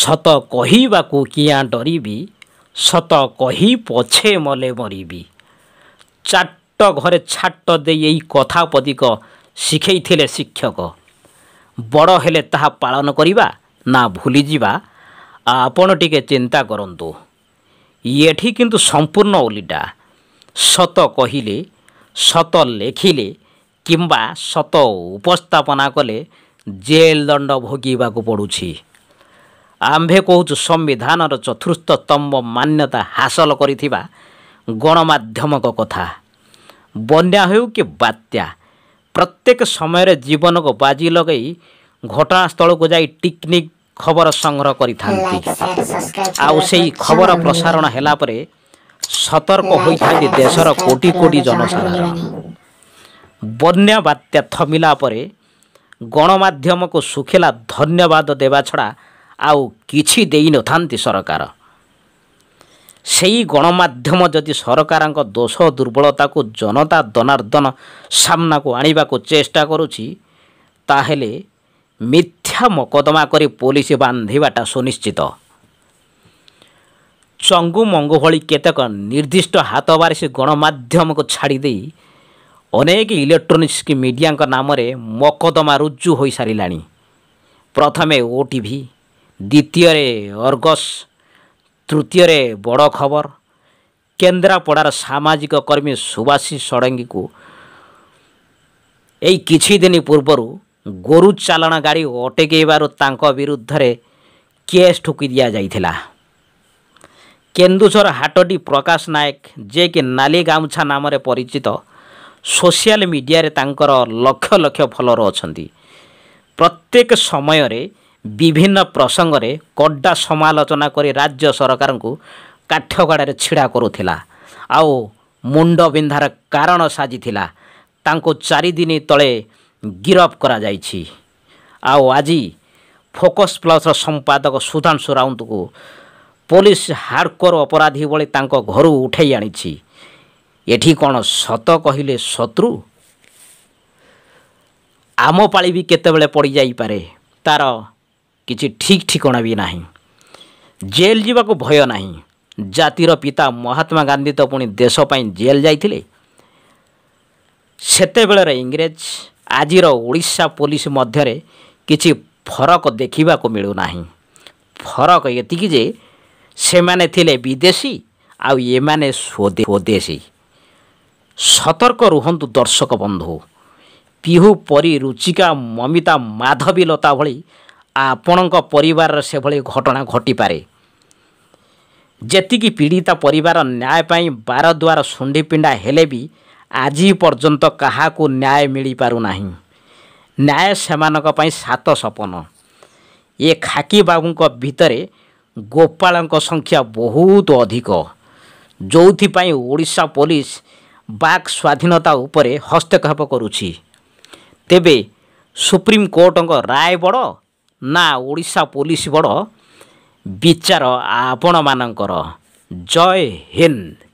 ସତ କହିବାକୁ କିଆଁ ଡରିବି ସତ କହି ପଛେ ମଲେ ମରିବି ଚାଟ ଘରେ ଛାଟ ଦେଇ ଏଇ କଥା ପଦିକ ଶିଖେଇଥିଲେ ଶିକ୍ଷକ ବଡ଼ ହେଲେ ତାହା ପାଳନ କରିବା ନା ଭୁଲିଯିବା ଆପଣ ଟିକେ ଚିନ୍ତା କରନ୍ତୁ ଏଠି କିନ୍ତୁ ସମ୍ପୂର୍ଣ୍ଣ ଓଲିଟା ସତ କହିଲେ ସତ ଲେଖିଲେ କିମ୍ବା ସତ ଉପସ୍ଥାପନା କଲେ ଜେଲ୍ ଦଣ୍ଡ ଭୋଗିବାକୁ ପଡ଼ୁଛି आम्भे कम्विधानर चतुर्थ स्तम्भ मान्यता हासल गरिम कथा बन्या बात्या प्रत्येक समय जीवन र जीवनको बाजि लगै को जाइ टिकनिक खबर संग्रह सङ्ग्रह खबर प्रसारण सतर्क देश र कटि कोटि जनसाधारण बन्या बात्या थमिला थमिलापे गणमाधमको सुखेला धन्यवाद दबा छ ଆଉ କିଛି ଦେଇନଥାନ୍ତି ସରକାର ସେଇ ଗଣମାଧ୍ୟମ ଯଦି ସରକାରଙ୍କ ଦୋଷ ଦୁର୍ବଳତାକୁ ଜନତା ଦନାର୍ଦ୍ଦନ ସାମ୍ନାକୁ ଆଣିବାକୁ ଚେଷ୍ଟା କରୁଛି ତାହେଲେ ମିଥ୍ୟା ମକଦ୍ଦମା କରି ପୋଲିସ ବାନ୍ଧିବାଟା ସୁନିଶ୍ଚିତ ଚଙ୍ଗୁମଙ୍ଗୁ ଭଳି କେତେକ ନିର୍ଦ୍ଦିଷ୍ଟ ହାତ ବାରିସି ଗଣମାଧ୍ୟମକୁ ଛାଡ଼ିଦେଇ ଅନେକ ଇଲେକ୍ଟ୍ରୋନିକ୍ସ କି ମିଡ଼ିଆଙ୍କ ନାମରେ ମକଦ୍ଦମା ରୁଜୁ ହୋଇସାରିଲାଣି ପ୍ରଥମେ ଓଟିଭି ଦ୍ୱିତୀୟରେ ଅର୍ଗସ୍ ତୃତୀୟରେ ବଡ଼ ଖବର କେନ୍ଦ୍ରାପଡ଼ାର ସାମାଜିକ କର୍ମୀ ସୁବାଶୀ ଷଡ଼ଙ୍ଗୀକୁ ଏଇ କିଛି ଦିନ ପୂର୍ବରୁ ଗୋରୁ ଚାଲାଣ ଗାଡ଼ି ଅଟକେଇବାରୁ ତାଙ୍କ ବିରୁଦ୍ଧରେ କେସ୍ ଠୁକି ଦିଆଯାଇଥିଲା କେନ୍ଦୁଝର ହାଟଟି ପ୍ରକାଶ ନାୟକ ଯିଏକି ନାଲି ଗାମୁଛା ନାମରେ ପରିଚିତ ସୋସିଆଲ ମିଡ଼ିଆରେ ତାଙ୍କର ଲକ୍ଷ ଲକ୍ଷ ଫଲୋଅର୍ ଅଛନ୍ତି ପ୍ରତ୍ୟେକ ସମୟରେ ବିଭିନ୍ନ ପ୍ରସଙ୍ଗରେ କଡ଼ା ସମାଲୋଚନା କରି ରାଜ୍ୟ ସରକାରଙ୍କୁ କାଠଗଡ଼ାରେ ଛିଡ଼ା କରୁଥିଲା ଆଉ ମୁଣ୍ଡ ବିନ୍ଧାର କାରଣ ସାଜିଥିଲା ତାଙ୍କୁ ଚାରିଦିନ ତଳେ ଗିରଫ କରାଯାଇଛି ଆଉ ଆଜି ଫୋକସ୍ ପ୍ଲସ୍ର ସମ୍ପାଦକ ସୁଧାଂଶୁ ରାଉତଙ୍କୁ ପୋଲିସ ହାର୍ଡ଼କୋର ଅପରାଧୀ ଭଳି ତାଙ୍କ ଘରୁ ଉଠାଇ ଆଣିଛି ଏଠି କ'ଣ ସତ କହିଲେ ଶତ୍ରୁ ଆମ ପାଳି ବି କେତେବେଳେ ପଡ଼ିଯାଇପାରେ ତା'ର କିଛି ଠିକ୍ ଠିକଣା ବି ନାହିଁ ଜେଲ୍ ଯିବାକୁ ଭୟ ନାହିଁ ଜାତିର ପିତା ମହାତ୍ମା ଗାନ୍ଧୀ ତ ପୁଣି ଦେଶ ପାଇଁ ଜେଲ୍ ଯାଇଥିଲେ ସେତେବେଳର ଇଂରେଜ ଆଜିର ଓଡ଼ିଶା ପୋଲିସ ମଧ୍ୟରେ କିଛି ଫରକ ଦେଖିବାକୁ ମିଳୁନାହିଁ ଫରକ ଏତିକି ଯେ ସେମାନେ ଥିଲେ ବିଦେଶୀ ଆଉ ଏମାନେ ସ୍ୱଦେଶୀ ସତର୍କ ରୁହନ୍ତୁ ଦର୍ଶକ ବନ୍ଧୁ ପିହୁ ପରି ରୁଚିକା ମମିତା ମାଧବୀ ଲତା ଭଳି ଆପଣଙ୍କ ପରିବାରର ସେଭଳି ଘଟଣା ଘଟିପାରେ ଯେତିକି ପୀଡ଼ିତ ପରିବାର ନ୍ୟାୟ ପାଇଁ ବାରଦୁଆର ଶୁଣ୍ଢିପିଣ୍ଡା ହେଲେ ବି ଆଜି ପର୍ଯ୍ୟନ୍ତ କାହାକୁ ନ୍ୟାୟ ମିଳିପାରୁନାହିଁ ନ୍ୟାୟ ସେମାନଙ୍କ ପାଇଁ ସାତ ସପନ ଏ ଖାକି ବାବୁଙ୍କ ଭିତରେ ଗୋପାଳଙ୍କ ସଂଖ୍ୟା ବହୁତ ଅଧିକ ଯେଉଁଥିପାଇଁ ଓଡ଼ିଶା ପୋଲିସ ବାକ୍ ସ୍ୱାଧୀନତା ଉପରେ ହସ୍ତକ୍ଷେପ କରୁଛି ତେବେ ସୁପ୍ରିମକୋର୍ଟଙ୍କ ରାୟ ବଡ଼ ନା ଓଡ଼ିଶା ପୋଲିସ ବଡ଼ ବିଚାର ଆପଣମାନଙ୍କର ଜୟ ହିନ୍ଦ